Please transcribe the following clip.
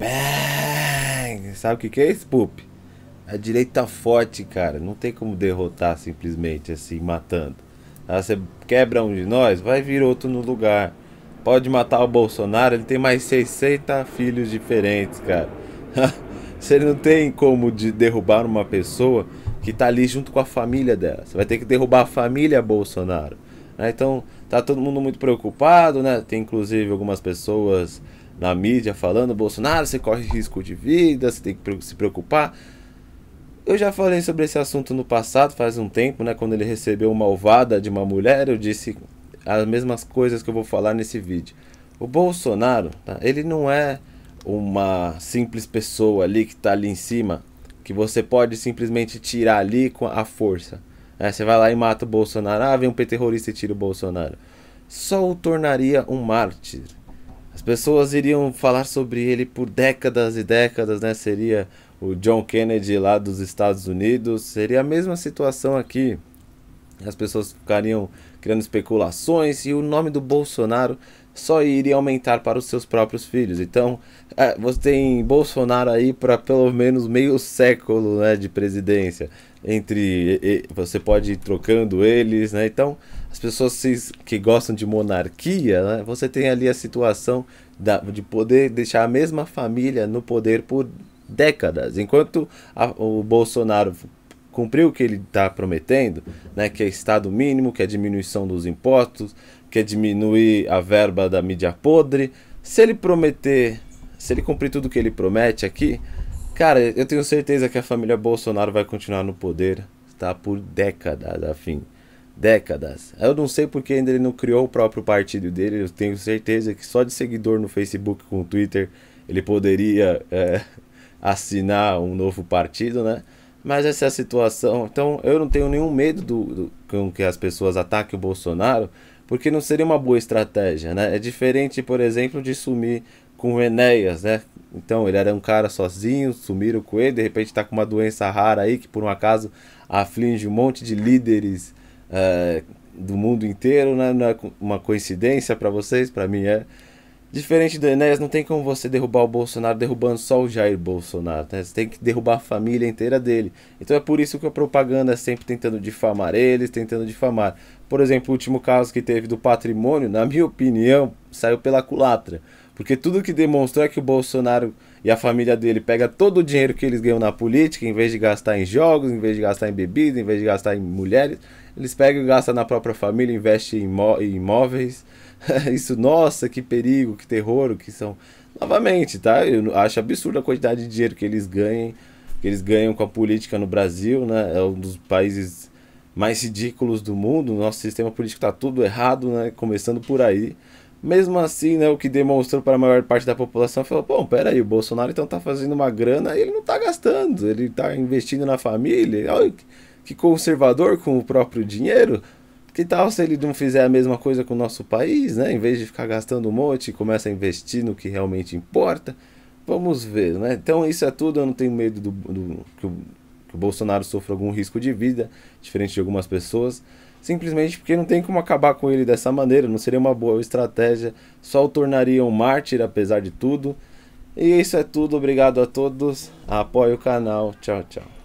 Bang! Sabe o que, que é isso, Pup? A direita forte, cara. Não tem como derrotar simplesmente assim, matando. Ah, você quebra um de nós, vai vir outro no lugar. Pode matar o Bolsonaro, ele tem mais 60 filhos diferentes, cara. Você não tem como de derrubar uma pessoa que tá ali junto com a família dela. Você vai ter que derrubar a família Bolsonaro. Né? Então tá todo mundo muito preocupado, né? Tem inclusive algumas pessoas na mídia falando, Bolsonaro, você corre risco de vida, você tem que se preocupar. Eu já falei sobre esse assunto no passado, faz um tempo, né? Quando ele recebeu uma ovada de uma mulher, eu disse as mesmas coisas que eu vou falar nesse vídeo. O Bolsonaro, tá? ele não é uma simples pessoa ali que está ali em cima, que você pode simplesmente tirar ali com a força. Aí é, você vai lá e mata o Bolsonaro. Ah, vem um terrorista e tira o Bolsonaro. Só o tornaria um mártir. As pessoas iriam falar sobre ele por décadas e décadas, né? Seria o John Kennedy lá dos Estados Unidos. Seria a mesma situação aqui. As pessoas ficariam criando especulações e o nome do Bolsonaro só iria aumentar para os seus próprios filhos. Então, é, você tem Bolsonaro aí para pelo menos meio século né, de presidência. Entre e, e, você pode ir trocando eles, né? Então, as pessoas que gostam de monarquia, né, você tem ali a situação da, de poder deixar a mesma família no poder por décadas. Enquanto a, o Bolsonaro cumpriu o que ele está prometendo, né, que é Estado mínimo, que é diminuição dos impostos, que é diminuir a verba da mídia podre, se ele prometer, se ele cumprir tudo que ele promete aqui, cara, eu tenho certeza que a família Bolsonaro vai continuar no poder, tá? Por décadas, afim. Décadas. Eu não sei porque ainda ele não criou o próprio partido dele, eu tenho certeza que só de seguidor no Facebook com o Twitter ele poderia é, assinar um novo partido, né? Mas essa é a situação. Então eu não tenho nenhum medo do, do com que as pessoas ataquem o Bolsonaro, porque não seria uma boa estratégia, né? É diferente, por exemplo, de sumir com o Enéas, né? Então ele era um cara sozinho, sumiram com ele, de repente está com uma doença rara aí que por um acaso aflige um monte de líderes eh, do mundo inteiro, né? Não é uma coincidência para vocês, para mim é. Diferente do Enéas, não tem como você derrubar o Bolsonaro derrubando só o Jair Bolsonaro, né? Você tem que derrubar a família inteira dele. Então é por isso que a propaganda é sempre tentando difamar eles, tentando difamar. Por exemplo, o último caso que teve do patrimônio, na minha opinião, saiu pela culatra. Porque tudo que demonstrou é que o Bolsonaro e a família dele pega todo o dinheiro que eles ganham na política, em vez de gastar em jogos, em vez de gastar em bebida, em vez de gastar em mulheres, eles pegam e gastam na própria família, investem em imóveis. Isso, nossa, que perigo, que terror, que são. Novamente, tá? Eu acho absurda a quantidade de dinheiro que eles ganham, que eles ganham com a política no Brasil, né? É um dos países mais ridículos do mundo. Nosso sistema político tá tudo errado, né? Começando por aí. Mesmo assim, né, o que demonstrou para a maior parte da população falou: bom, peraí, o Bolsonaro então tá fazendo uma grana e ele não tá gastando, ele tá investindo na família. Olha que conservador com o próprio dinheiro. Que tal se ele não fizer a mesma coisa com o nosso país, né? Em vez de ficar gastando um monte, começa a investir no que realmente importa. Vamos ver, né? Então isso é tudo, eu não tenho medo do, do que, o, que o Bolsonaro sofra algum risco de vida, diferente de algumas pessoas simplesmente porque não tem como acabar com ele dessa maneira, não seria uma boa estratégia, só o tornaria um mártir apesar de tudo. E é isso é tudo, obrigado a todos, apoie o canal, tchau, tchau.